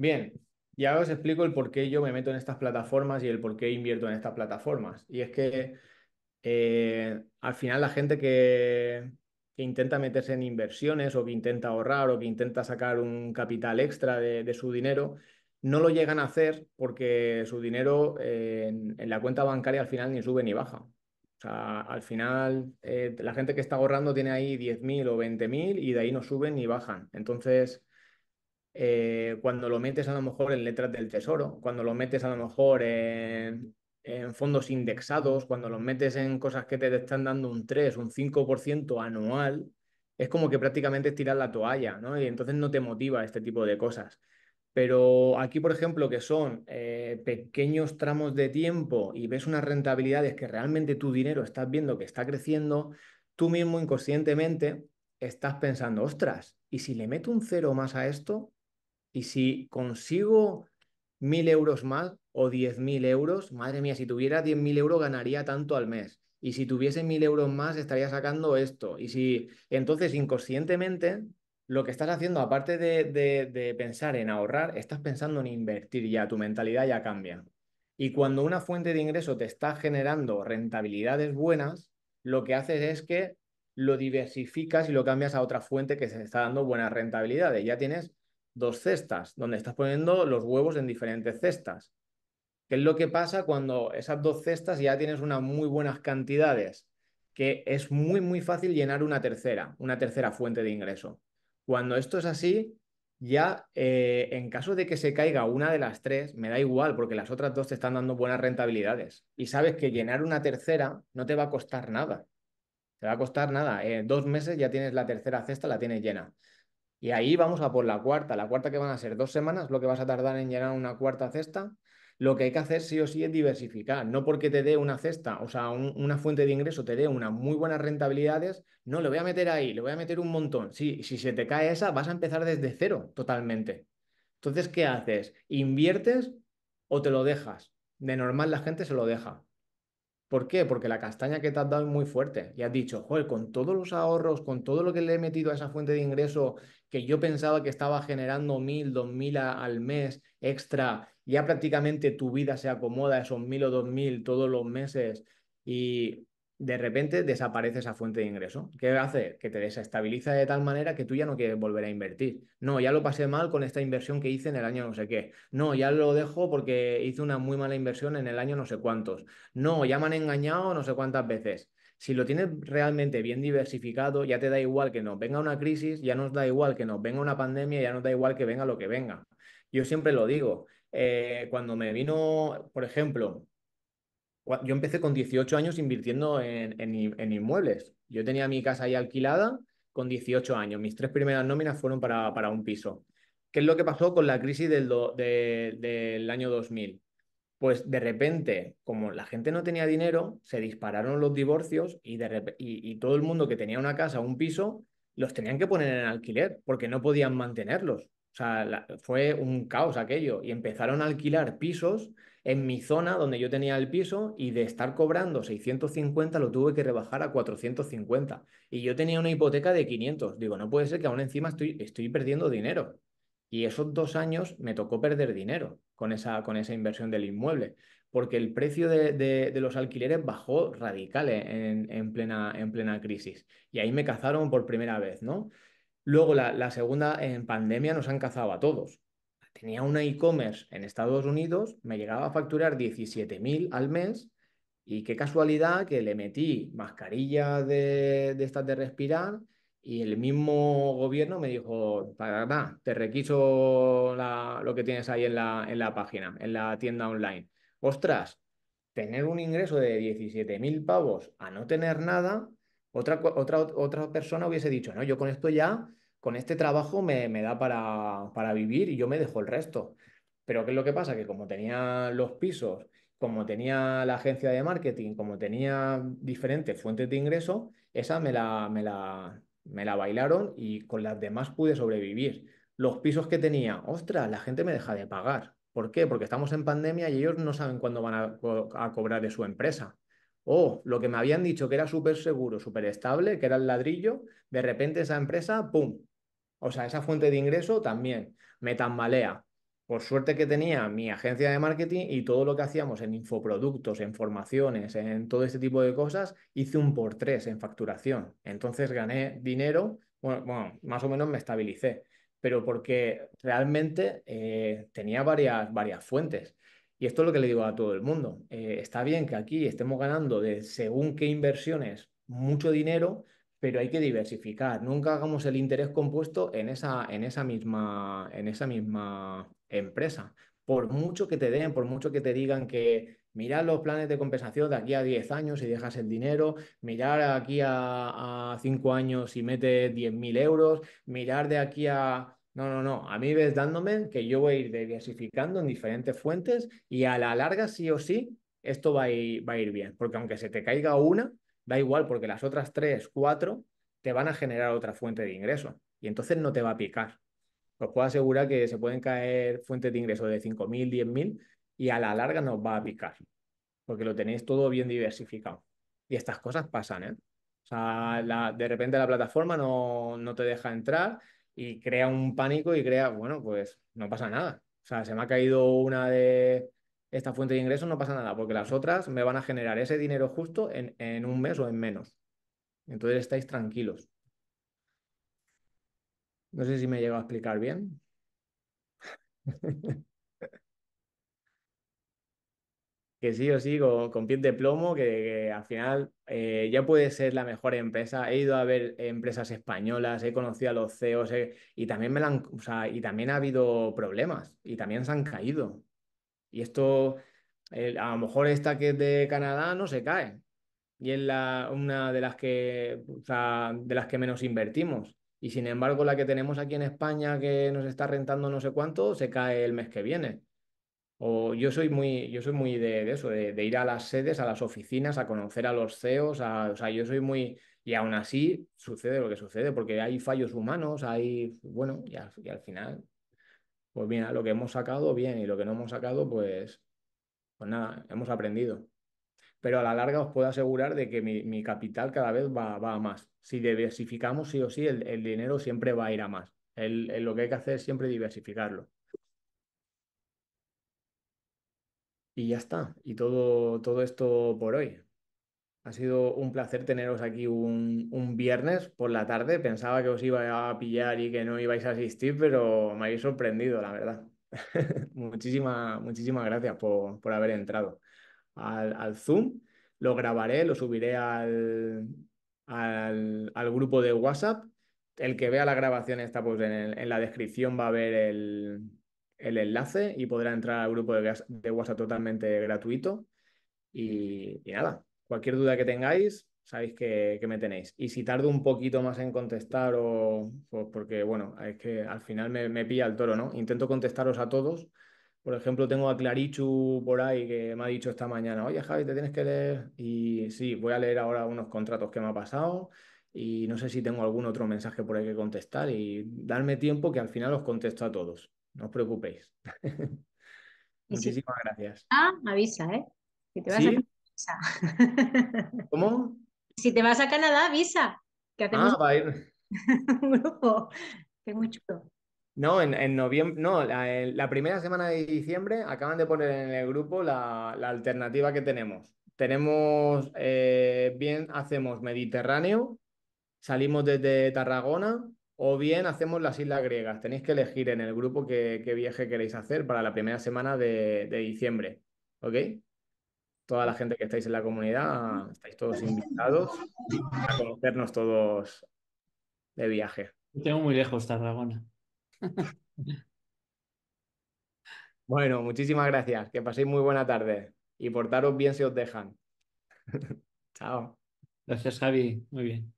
Bien, ya os explico el por qué yo me meto en estas plataformas y el por qué invierto en estas plataformas. Y es que eh, al final la gente que, intenta meterse en inversiones o que intenta ahorrar o que intenta sacar un capital extra de, su dinero, no lo llegan a hacer porque su dinero eh, en, la cuenta bancaria al final ni sube ni baja. O sea, al final eh, la gente que está ahorrando tiene ahí 10.000 o 20.000 y de ahí no suben ni bajan. Entonces eh, cuando lo metes a lo mejor en letras del tesoro, cuando lo metes a lo mejor en, fondos indexados, cuando los metes en cosas que te están dando un 3, un 5% anual, es como que prácticamente tirar la toalla, ¿no? Y entonces no te motiva este tipo de cosas. Pero aquí, por ejemplo, que son eh, pequeños tramos de tiempo y ves unas rentabilidades que realmente tu dinero estás viendo que está creciendo, tú mismo inconscientemente estás pensando, ostras, ¿y si le meto un cero más a esto? Y si consigo mil euros más o diez mil euros, madre mía, si tuviera diez mil euros ganaría tanto al mes. Y si tuviese mil euros más estaría sacando esto. Y si entonces inconscientemente lo que estás haciendo, aparte de, de pensar en ahorrar, estás pensando en invertir ya, tu mentalidad ya cambia. Y cuando una fuente de ingreso te está generando rentabilidades buenas, lo que haces es que lo diversificas y lo cambias a otra fuente que se está dando buenas rentabilidades. Ya tienes dos cestas, donde estás poniendo los huevos en diferentes cestas. ¿Qué es lo que pasa cuando esas dos cestas ya tienes unas muy buenas cantidades? Que es muy, muy fácil llenar una tercera, una tercera fuente de ingreso. Cuando esto es así, ya eh, en caso de que se caiga una de las tres, me da igual, porque las otras dos te están dando buenas rentabilidades. Y sabes que llenar una tercera no te va a costar nada. Te va a costar nada. En dos meses ya tienes la tercera cesta, la tienes llena. Y ahí vamos a por la cuarta. La cuarta que van a ser dos semanas, lo que vas a tardar en a una cuarta cesta. Lo que hay que hacer sí o sí es diversificar. No porque te dé una cesta, o sea, una fuente de ingreso te dé unas muy buenas rentabilidades. No, le voy a meter ahí, le voy a meter un montón. Sí, si se te cae esa, vas a empezar desde cero totalmente. Entonces, ¿qué haces? ¿Inviertes o te lo dejas? De normal la gente se lo deja. ¿Por qué? Porque la castaña que te has dado es muy fuerte y has dicho, joder, con todos los ahorros, con todo lo que le he metido a esa fuente de ingreso que yo pensaba que estaba generando mil, dos mil al mes extra, ya prácticamente tu vida se acomoda esos mil o dos mil todos los meses y de repente desaparece esa fuente de ingreso. ¿Qué hace? Que te desestabiliza de tal manera que tú ya no quieres volver a invertir. No, ya lo pasé mal con esta inversión que hice en el año no sé qué. No, ya lo dejo porque hice una muy mala inversión en el año no sé cuántos. No, ya me han engañado no sé cuántas veces. Si lo tienes realmente bien diversificado, ya te da igual que nos venga una crisis, ya nos da igual que nos venga una pandemia, ya nos da igual que venga lo que venga. Yo siempre lo digo. Eh, cuando me vino, por ejemplo, yo empecé con 18 años invirtiendo en, inmuebles. Yo tenía mi casa ahí alquilada con 18 años. Mis tres primeras nóminas fueron para, un piso. ¿Qué es lo que pasó con la crisis del, año 2000? Pues de repente, como la gente no tenía dinero, se dispararon los divorcios y, y, y todo el mundo que tenía una casa, un piso, los tenían que poner en alquiler porque no podían mantenerlos sea, fue un caos aquello. Y empezaron a alquilar pisos en mi zona donde yo tenía el piso y de estar cobrando 650 lo tuve que rebajar a 450. Y yo tenía una hipoteca de 500. Digo, no puede ser que aún encima estoy, estoy perdiendo dinero. Y esos dos años me tocó perder dinero con esa, con esa inversión del inmueble, porque el precio de, de, los alquileres bajó radical eh, en, en, plena, en plena crisis. Y ahí me cazaron por primera vez, ¿no? Luego la, segunda, en pandemia nos han cazado a todos. Tenía una e-commerce en Estados Unidos, me llegaba a facturar 17.000 al mes y qué casualidad que le metí mascarilla de, estas de respirar y el mismo gobierno me dijo, te requiso lo que tienes ahí en la, en la página, en la tienda online. Ostras, tener un ingreso de 17.000 pavos a no tener nada, otra, otra, persona hubiese dicho, no, yo con esto ya, con este trabajo me, me da para, vivir y yo me dejo el resto. Pero ¿qué es lo que pasa? Que como tenía los pisos, como tenía la agencia de marketing, como tenía diferentes fuentes de ingreso, esa me la, me la, bailaron y con las demás pude sobrevivir. Los pisos que tenía, ostras, la gente me deja de pagar. ¿Por qué? Porque estamos en pandemia y ellos no saben cuándo van a, a cobrar de su empresa oh, lo que me habían dicho que era súper seguro, súper estable, que era el ladrillo, de repente esa empresa, ¡pum! O sea, esa fuente de ingreso también me tambalea. Por suerte que tenía mi agencia de marketing y todo lo que hacíamos en infoproductos, en formaciones, en todo este tipo de cosas, hice un por tres en facturación. Entonces gané dinero, más o menos me estabilicé, pero porque realmente eh, tenía varias, varias fuentes. Y esto es lo que le digo a todo el mundo. Eh, está bien que aquí estemos ganando de según qué inversiones mucho dinero, pero hay que diversificar. Nunca hagamos el interés compuesto en esa, en esa, misma, en esa misma empresa. Por mucho que te den, por mucho que te digan que mirar los planes de compensación de aquí a 10 años y dejas el dinero, mirar aquí a, 5 años y metes 10.000 euros, mirar de aquí a no, no, no. A mí ves dándome que yo voy a ir diversificando en diferentes fuentes y a la larga, sí o sí, esto va a ir, bien. Porque aunque se te caiga una, da igual, porque las otras tres, cuatro, te van a generar otra fuente de ingreso. Y entonces no te va a picar. Os puedo asegurar que se pueden caer fuentes de ingreso de 5.000, 10.000 y a la larga no va a picar. Porque lo tenéis todo bien diversificado. Y estas cosas pasan, ¿eh? O sea, de repente la plataforma no, no te deja entrar y crea un pánico y crea, bueno, pues no pasa nada. O sea, se me ha caído una de estas fuentes de ingresos, no pasa nada, porque las otras me van a generar ese dinero justo en, en un mes o en menos. Entonces estáis tranquilos. No sé si me he llegado a explicar bien. que sí o sí, con, pie de plomo, que, al final eh, ya puede ser la mejor empresa. He ido a ver empresas españolas, he conocido a los CEOs eh, y, también me han, o sea, y también ha habido problemas y también se han caído. Y esto, a lo mejor esta que es de Canadá no se cae y es la, una de las, que, de las que menos invertimos. Y sin embargo, la que tenemos aquí en España que nos está rentando no sé cuánto, se cae el mes que viene. O yo soy muy, yo soy muy de, eso, de, ir a las sedes, a las oficinas, a conocer a los CEOs, o sea, yo soy muy... Y aún así sucede lo que sucede, porque hay fallos humanos, hay... Bueno, y al, y al final, pues mira, lo que hemos sacado, bien, y lo que no hemos sacado, pues, pues nada, hemos aprendido. Pero a la larga os puedo asegurar de que mi, capital cada vez va, va, a más. Si diversificamos sí o sí, el, dinero siempre va a ir a más. lo que hay que hacer es siempre diversificarlo. Y ya está. Y todo, todo esto por hoy. Ha sido un placer teneros aquí un, viernes por la tarde. Pensaba que os iba a pillar y que no ibais a asistir, pero me habéis sorprendido, la verdad. muchísimas, muchísimas gracias por, haber entrado al, Zoom. Lo grabaré, lo subiré al, al, grupo de WhatsApp. El que vea la grabación está pues, en la descripción, va a ver el, el enlace y podrá entrar al grupo de, de WhatsApp totalmente gratuito. Y, nada, cualquier duda que tengáis, sabéis que, me tenéis. Y si tardo un poquito más en contestar o pues porque, bueno, es que al final me, me pilla el toro, ¿no? Intento contestaros a todos. Por ejemplo, tengo a Clarichu por ahí que me ha dicho esta mañana, oye Javi, te tienes que leer. Y sí, voy a leer ahora unos contratos que me ha pasado y no sé si tengo algún otro mensaje por ahí que contestar y darme tiempo que al final os contesto a todos no os preocupéis. Muchísimas gracias. Ah, avisa, ¿eh? Si te vas a Canadá, ¿Cómo? Si te vas a Canadá, avisa. Que ah, va a ir. un grupo. Qué muy chulo. No, en, noviembre, no, la, primera semana de diciembre acaban de poner en el grupo la, alternativa que tenemos. Tenemos, eh, bien, hacemos Mediterráneo, salimos desde Tarragona, o bien hacemos las islas griegas. Tenéis que elegir en el grupo qué, viaje queréis hacer para la primera semana de, diciembre. ¿Ok? Toda la gente que estáis en la comunidad, estáis todos invitados a conocernos todos de viaje. Tengo muy lejos Tarragona. bueno, muchísimas gracias. Que paséis muy buena tarde. Y portaros bien si os dejan. Chao. Gracias, Javi. Muy bien.